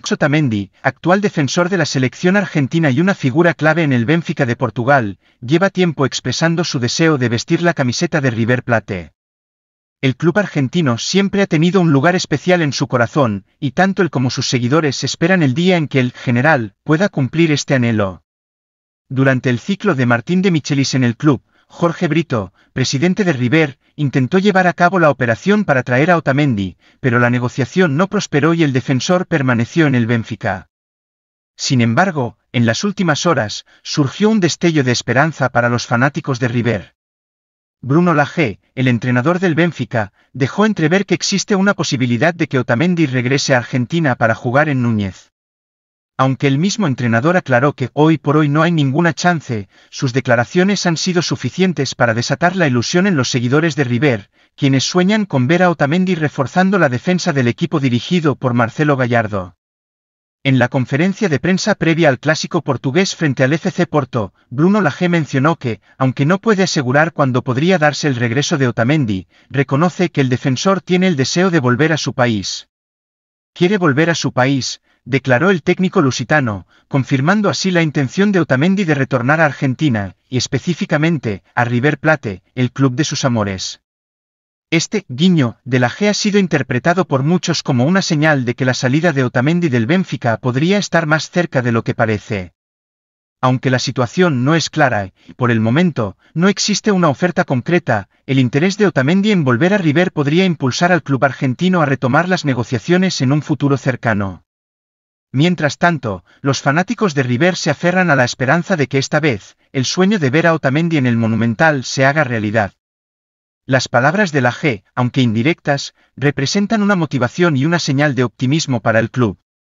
Tamendi, actual defensor de la selección argentina y una figura clave en el Benfica de Portugal, lleva tiempo expresando su deseo de vestir la camiseta de River Plate. El club argentino siempre ha tenido un lugar especial en su corazón, y tanto él como sus seguidores esperan el día en que el general pueda cumplir este anhelo. Durante el ciclo de Martín de Michelis en el club, Jorge Brito, presidente de River, intentó llevar a cabo la operación para traer a Otamendi, pero la negociación no prosperó y el defensor permaneció en el Benfica. Sin embargo, en las últimas horas, surgió un destello de esperanza para los fanáticos de River. Bruno Laje, el entrenador del Benfica, dejó entrever que existe una posibilidad de que Otamendi regrese a Argentina para jugar en Núñez. Aunque el mismo entrenador aclaró que hoy por hoy no hay ninguna chance, sus declaraciones han sido suficientes para desatar la ilusión en los seguidores de River, quienes sueñan con ver a Otamendi reforzando la defensa del equipo dirigido por Marcelo Gallardo. En la conferencia de prensa previa al clásico portugués frente al FC Porto, Bruno Laje mencionó que, aunque no puede asegurar cuándo podría darse el regreso de Otamendi, reconoce que el defensor tiene el deseo de volver a su país. Quiere volver a su país, declaró el técnico lusitano, confirmando así la intención de Otamendi de retornar a Argentina, y específicamente, a River Plate, el club de sus amores. Este guiño de la G ha sido interpretado por muchos como una señal de que la salida de Otamendi del Benfica podría estar más cerca de lo que parece. Aunque la situación no es clara, por el momento, no existe una oferta concreta, el interés de Otamendi en volver a River podría impulsar al club argentino a retomar las negociaciones en un futuro cercano. Mientras tanto, los fanáticos de River se aferran a la esperanza de que esta vez, el sueño de ver a Otamendi en el Monumental se haga realidad. Las palabras de la G, aunque indirectas, representan una motivación y una señal de optimismo para el club.